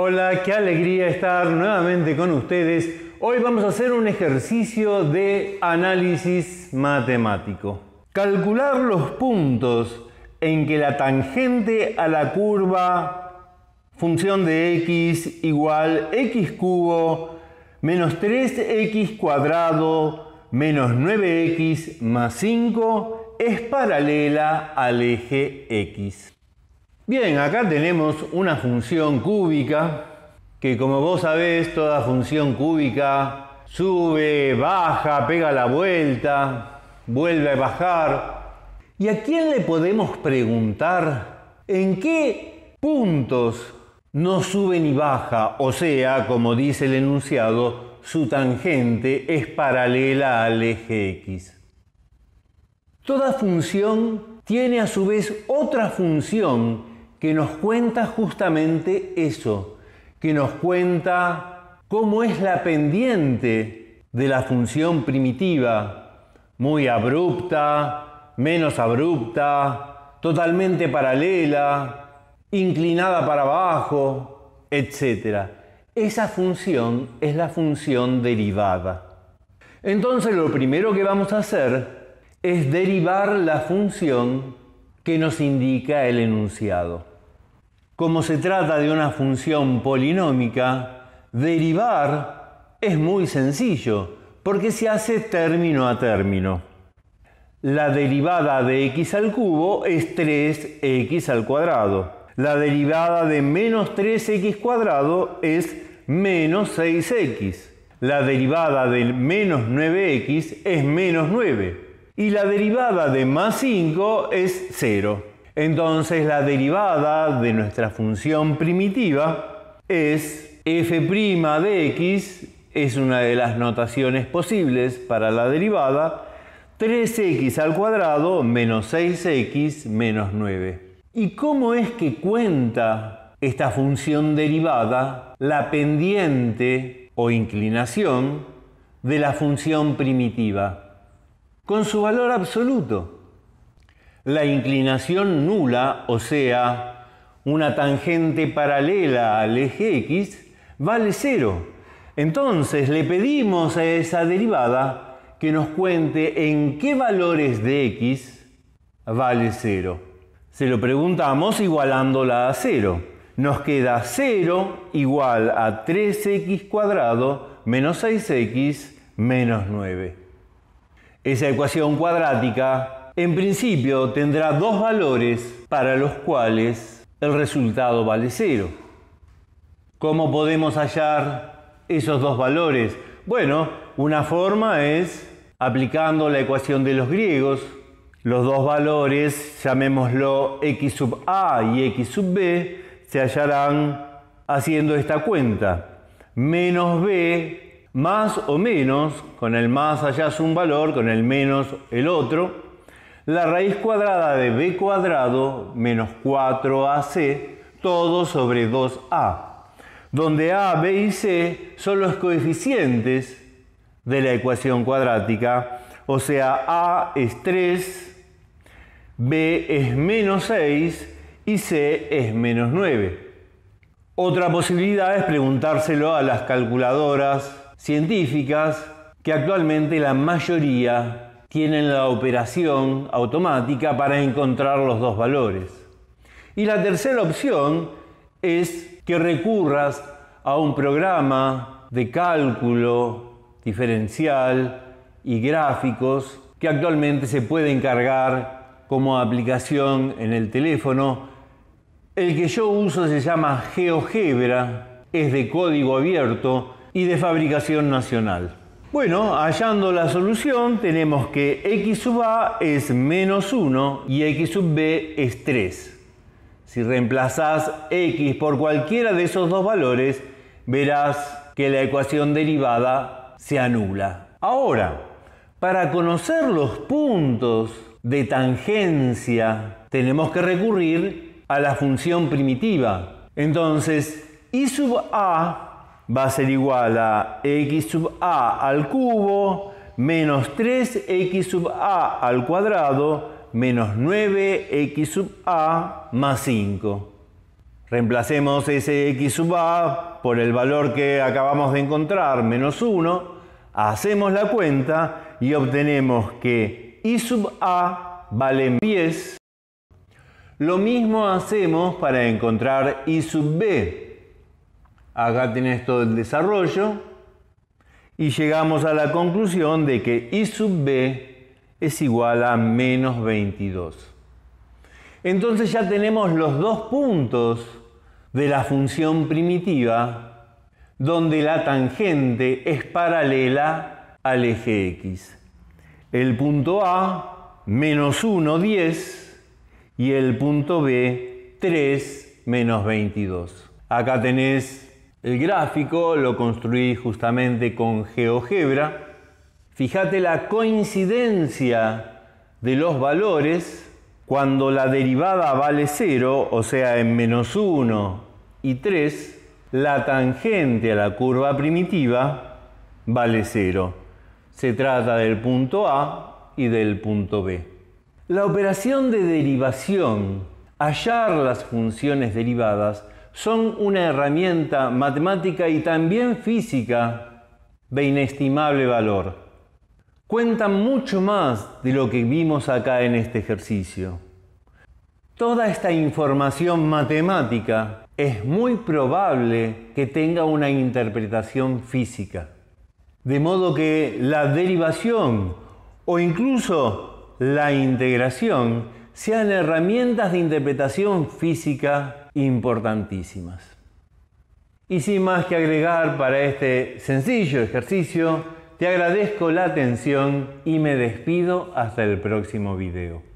Hola, qué alegría estar nuevamente con ustedes. Hoy vamos a hacer un ejercicio de análisis matemático. Calcular los puntos en que la tangente a la curva función de x igual x cubo menos 3x cuadrado menos 9x más 5 es paralela al eje x. Bien, acá tenemos una función cúbica que como vos sabés, toda función cúbica sube, baja, pega la vuelta, vuelve a bajar. ¿Y a quién le podemos preguntar en qué puntos no sube ni baja? O sea, como dice el enunciado, su tangente es paralela al eje X. Toda función tiene a su vez otra función que nos cuenta justamente eso, que nos cuenta cómo es la pendiente de la función primitiva, muy abrupta, menos abrupta, totalmente paralela, inclinada para abajo, etc. Esa función es la función derivada. Entonces lo primero que vamos a hacer es derivar la función que nos indica el enunciado. Como se trata de una función polinómica, derivar es muy sencillo porque se hace término a término. La derivada de x al cubo es 3x al cuadrado. La derivada de menos 3x cuadrado es menos 6x. La derivada del menos 9x es menos 9 y la derivada de más 5 es 0. Entonces la derivada de nuestra función primitiva es f' de x, es una de las notaciones posibles para la derivada, 3x al cuadrado menos 6x menos 9. ¿Y cómo es que cuenta esta función derivada la pendiente o inclinación de la función primitiva? con su valor absoluto. La inclinación nula, o sea, una tangente paralela al eje X, vale cero. Entonces le pedimos a esa derivada que nos cuente en qué valores de X vale cero. Se lo preguntamos igualándola a cero. Nos queda 0 igual a 3x cuadrado menos 6x menos 9. Esa ecuación cuadrática, en principio, tendrá dos valores para los cuales el resultado vale cero. ¿Cómo podemos hallar esos dos valores? Bueno, una forma es aplicando la ecuación de los griegos. Los dos valores, llamémoslo x sub a y x sub b, se hallarán haciendo esta cuenta. Menos b más o menos, con el más allá es un valor, con el menos el otro, la raíz cuadrada de b cuadrado menos 4ac, todo sobre 2a, donde a, b y c son los coeficientes de la ecuación cuadrática, o sea, a es 3, b es menos 6 y c es menos 9. Otra posibilidad es preguntárselo a las calculadoras científicas que actualmente la mayoría tienen la operación automática para encontrar los dos valores. Y la tercera opción es que recurras a un programa de cálculo diferencial y gráficos que actualmente se puede cargar como aplicación en el teléfono. El que yo uso se llama GeoGebra, es de código abierto y de fabricación nacional. Bueno, hallando la solución tenemos que x sub a es menos 1 y x sub b es 3. Si reemplazas x por cualquiera de esos dos valores, verás que la ecuación derivada se anula. Ahora, para conocer los puntos de tangencia, tenemos que recurrir a la función primitiva. Entonces, y sub a va a ser igual a x sub a al cubo menos 3x sub a al cuadrado menos 9x sub a más 5. Reemplacemos ese x sub a por el valor que acabamos de encontrar, menos 1, hacemos la cuenta y obtenemos que y sub a vale 10. Lo mismo hacemos para encontrar y sub b. Acá tenés todo el desarrollo y llegamos a la conclusión de que y sub b es igual a menos 22. Entonces ya tenemos los dos puntos de la función primitiva donde la tangente es paralela al eje x. El punto A, menos 1, 10, y el punto B, 3, menos 22. Acá tenés el gráfico lo construí justamente con GeoGebra. Fíjate la coincidencia de los valores cuando la derivada vale 0, o sea, en menos 1 y 3, la tangente a la curva primitiva vale 0. Se trata del punto A y del punto B. La operación de derivación, hallar las funciones derivadas, son una herramienta matemática y también física de inestimable valor. Cuentan mucho más de lo que vimos acá en este ejercicio. Toda esta información matemática es muy probable que tenga una interpretación física. De modo que la derivación o incluso la integración sean herramientas de interpretación física importantísimas. Y sin más que agregar para este sencillo ejercicio, te agradezco la atención y me despido hasta el próximo video.